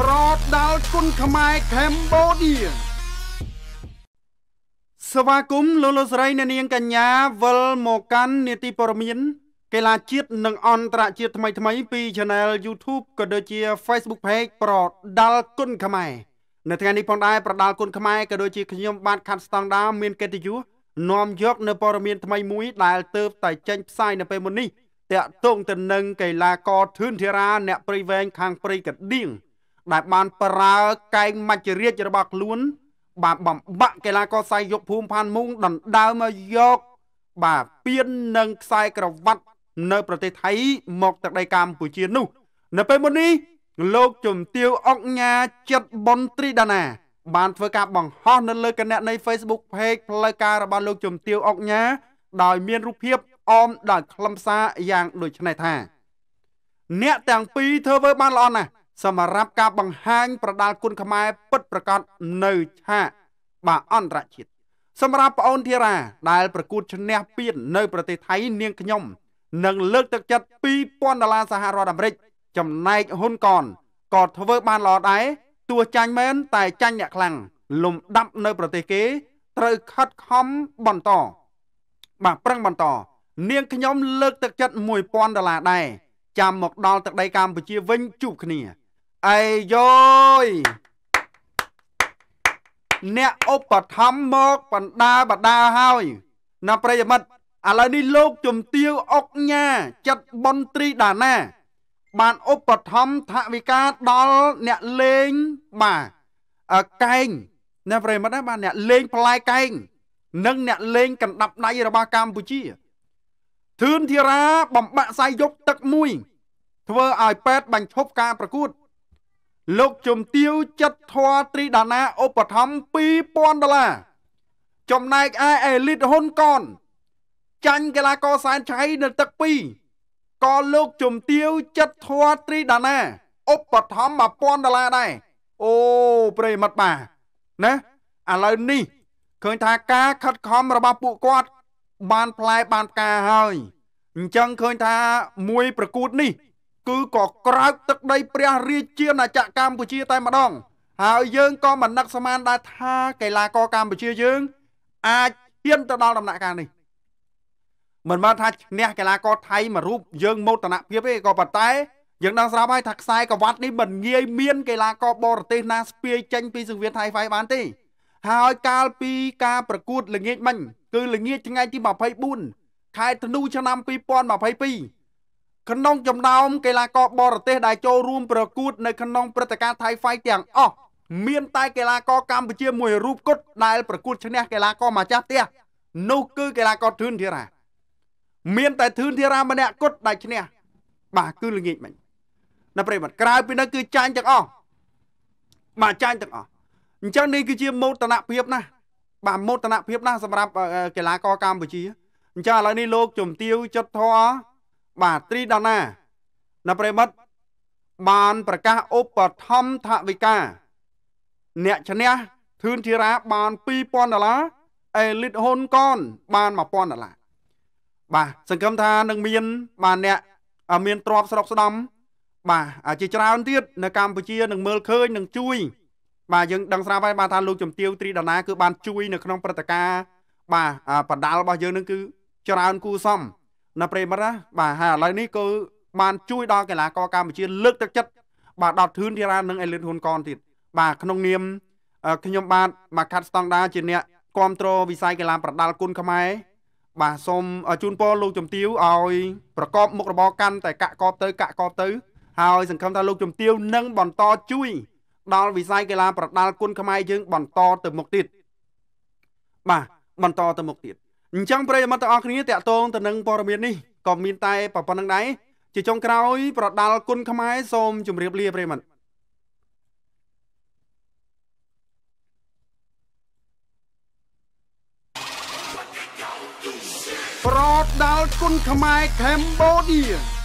ប្រដាល់គុណខ្មែរកម្ពុជាសវាគមលោកលោកស្រីអ្នកនាង កញ្ញាវិលមកកាន់នេតិព័រមាន កីឡាជាតិនិងអន្តរជាតិថ្មីថ្មីពី Channel YouTube ក៏ដូចជា Facebook Page ប្រដាល់គុណខ្មែរនៅថ្ងៃនេះផងដែរប្រដាល់គុណខ្មែរក៏ដូចជាខ្ញុំបាទខាត់ស្តង់ដាមានកិត្តិយសនាំយក នៅព័រមានថ្មីមួយដែលទៅតែចេញផ្សាយនៅពេលមុននេះតាក់ទងទៅនឹងកីឡាករធឿនធារាអ្នកព្រៃវែងខាងព្រៃកដៀងដែលបានប្រើកែងមច្ចរាជរបស់ខ្លួន បាទបំបាក់កីឡាករសាយយកភូមិផានមុងដណ្ដើមមកយក បាទពៀននិងខ្សែក្រវ៉ាត់នៅ ប្រទេសថៃមក ទឹកដីកម្ពុជានោះ នៅពេលមុននេះលោកជំទាវអង្គញាចិត្តប៉ុនត្រីដាណា បានធ្វើការបង្ហោះនៅលើគណនី Facebook Page ផ្លូវការរបស់លោកជំទាវអង្គញាដោយមានរូបភាពអមដោយខ្លឹមសារយ៉ាងដូចនេះថា អ្នកទាំងពីរធ្វើ បានល្អណាស់សម្រាប់ការបង្ហាញប្រដាល់គុណខ្មែរពិតប្រកបនៅឆាកបាអន្តរជាតិសម្រាប់ប្អូនធីរ៉ាដែល ប្រកួតឈ្នះពាន នៅប្រទេសថៃ នាងខ្ញុំនឹងលើកទឹកចិត្ត2000ដុល្លារសហរដ្ឋអាមេរិកចំណែកហ៊ុនកនក៏ធ្វើ បានល្អដែរទោះចាញ់មែនតែចាញ់អ្នកខ្លាំងលំដាប់នៅប្រទេសគេត្រូវខិតខំបន្តបាទប្រឹងបន្តនាងខ្ញុំ លើកទឹកចិត្ត1000ដុល្លារដែរចាំមកដល់ទឹកដីកម្ពុជាវិញជួបគ្នាអេយយអ្នកឧបត្ថម្ភមកបណ្ដាបដាហើយណាប្រិយមិត្តឥឡូវនេះលោកជំទាវអុកញ៉ាចិត្តប៉ុនត្រីដាណា បានឧបត្ថម្ភថវិកាដល់អ្នកលេងបាទកែងណាប្រិយមិត្តណាបាទអ្នកលេងផ្លែកែងនិងអ្នកលេងកណ្ដាប់ដៃរបស់កម្ពុជាធឿនធីរាបំបាក់សាយយកទឹកមួយ ធ្វើឲ្យប៉ែតបាញ់ឈប់ការប្រកួតលោកជំទាវចិត្តធွာត្រីដាណាឧបត្ថម្ភ2000ដុល្លារចំណែកឯអេលីតហ៊ុនកនចាញ់កីឡាករសែនឆៃនៅទឹក2ក៏លោកជំទាវចិត្តធွာត្រីដាណាឧបត្ថម្ភ1000ដុល្លារដែរអូប្រិមត្តបាទណាឥឡូវនេះឃើញថាការខិតខំរបស់ពួកគាត់បានផ្លែបានផ្កាហើយអញ្ចឹងឃើញថាមួយប្រកួតនេះគឺក៏ក្រោកទឹកដីព្រះរាជាណាចក្រកម្ពុជាតែម្ដង ហើយយើងក៏មិននឹកស្មានដែរថាកីឡាករកម្ពុជាយើង អាចហ៊ានទៅដល់ដំណាក់កាលនេះមិនមែនថាឈ្នះកីឡាករថៃមួយរូបយើងមោទនភាពទេក៏ប៉ុន្តែយើងដឹងស្រាប់ហើយថាខ្សែកវ៉ាត់នេះមិនងាយមានកីឡាករបរទេសណាស្ពាយចេញពីសង្វៀនថៃហ្វៃបានទេហើយកាលពីការប្រកួតល្ងាចមិញគឺល្ងាចថ្ងៃទី24ខែធ្នូឆ្នាំ2022ក្នុងចំណោមកីឡាករបរទេស ដែលចូលរួមប្រកួត នៅក្នុងព្រឹត្តិការណ៍ Thai Fight ទាំងអស់មានតែកីឡាករកម្ពុជាមួយរូបគត់ដែលប្រកួតឈ្នះកីឡាករម្ចាស់ផ្ទះនោះគឺកីឡាករធឿនធីរ៉ាមានតែធឿនធីរ៉ាម្នាក់គត់ដែលឈ្នះបាទគឺល្ងាចមិញនៅប្រិមត្តក្រៅពីនោះគឺចាញ់ទាំងអស់បាទចាញ់ទាំងអស់អញ្ចឹងនេះគឺជាមោទនភាព ណាស់បាទមោទនភាពណាស់សម្រាប់កីឡាករកម្ពុជាអញ្ចឹងឥឡូវនេះលោកជំទាវចុតធរបាទត្រីដាណាណាប្រិមិត្តបានប្រកាសឧបត្ថម្ភថវិកាអ្នកឈ្នះធឿនធីរាបាន2000ដុល្លារអេលីតហ៊ុនកនបាន1000ដុល្លារបាទសង្ឃឹមថានឹងមាន បាទអ្នកមានទ្រព្យស្រុកស្ដំបាទជាច្រើនទៀតនៅកម្ពុជានឹងមើលឃើញនឹងជួយ បាទយើងដឹងស្រាប់ហើយបាទថាលោកជំទាវត្រីដាណាគឺបានជួយនៅក្នុងព្រឹត្តិការណ៍បាទបដាល់របស់យើងនឹងគឺច្រើនគូសំណាប្រេមរ៉ាបាទហើយឥឡូវនេះគឺបានជួយដល់កីឡាករកម្ពុជាលើកទឹកចិត្តបាទដល់ធឿនធីរ៉ានិងអេលីនហ៊ុនកនទៀតបាទក្នុងនាមខ្ញុំបាទមកខាត់ស្តង់ដាជាអ្នកគ្រប់គ្រងវិស័យកីឡា ប្រដាល់គុណខ្មែរបាទសូមជូនពរលោកជំទាវឲ្យប្រកបមុខរបរកាន់តែកាក់កបទៅកាក់កបទៅ ហើយ សង្ឃឹមថាលោកជំទាវនឹងបន្តជួយ ដល់វិស័យកីឡា ប្រដាល់គុណខ្មែរយើងបន្តទៅមុខទៀតបាទបន្តទៅមុខទៀតអញ្ចឹងប្រិយមិត្តទាំងអស់គ្នាតកតងទៅនឹងព័ត៌មាននេះក៏មានតែប៉ុណ្្នឹងដែរជាចុងក្រោយប្រដាល់គុណខ្មែរសូមជម្រាបលាប្រិយមិត្តប្រដាល់គុណខ្មែរកម្ពុជា